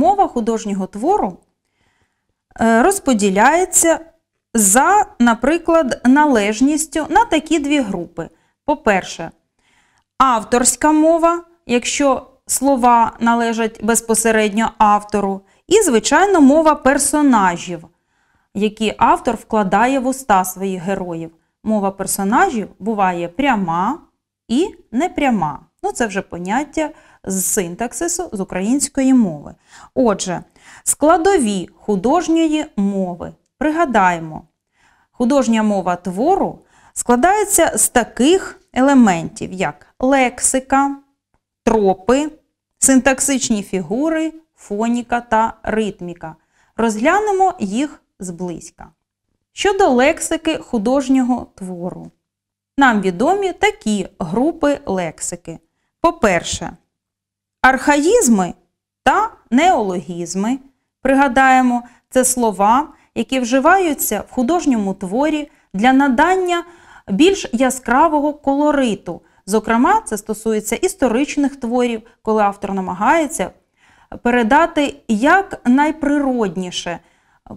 мова художнього твору е, розподіляється за, наприклад, належністю на такі дві групи. По-перше, авторська мова, якщо слова належать безпосередньо автору, і, звичайно, мова персонажів, які автор вкладає в уста своїх героїв. Мова персонажів буває пряма і непряма. Ну, це вже поняття з синтаксису з української мови. Отже, складові художньої мови. Пригадаємо, художня мова твору складається з таких елементів, як лексика, тропи, синтаксичні фігури, фоніка та ритміка. Розглянемо їх зблизька. Щодо лексики художнього твору. Нам відомі такі групи лексики. По-перше, Архаїзми та неологізми, пригадаємо, це слова, які вживаються в художньому творі для надання більш яскравого колориту. Зокрема, це стосується історичних творів, коли автор намагається передати як найприродніше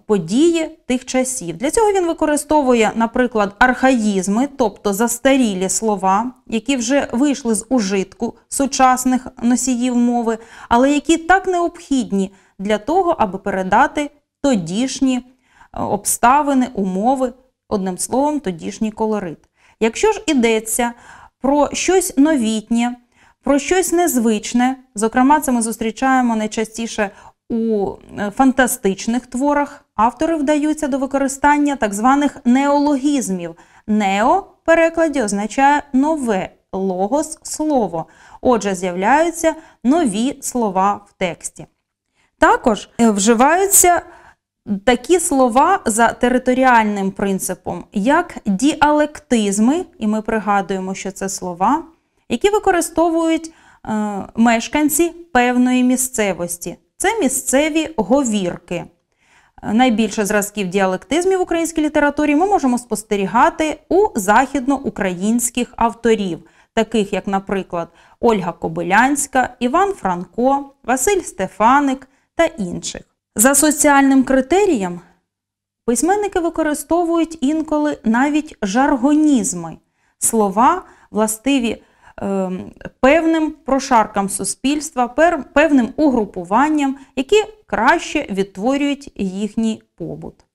події тих часів. Для цього він використовує, наприклад, архаїзми, тобто застарілі слова, які вже вийшли з ужитку сучасних носіїв мови, але які так необхідні для того, аби передати тодішні е, обставини, умови, одним словом, тодішній колорит. Якщо ж йдеться про щось новітнє, про щось незвичне, зокрема, це ми зустрічаємо найчастіше у е, фантастичних творах автори вдаються до використання так званих неологізмів. Нео в перекладі означає нове логос слово. Отже, з'являються нові слова в тексті. Також е, вживаються такі слова за територіальним принципом, як діалектизми, і ми пригадуємо, що це слова, які використовують е, мешканці певної місцевості це місцеві говірки. Найбільше зразків діалектизмів в українській літературі ми можемо спостерігати у західноукраїнських авторів, таких як, наприклад, Ольга Кобилянська, Іван Франко, Василь Стефаник та інших. За соціальним критерієм письменники використовують інколи навіть жаргонізми, слова, властиві Ем, певним прошаркам суспільства, певним угрупуванням, які краще відтворюють їхній побут.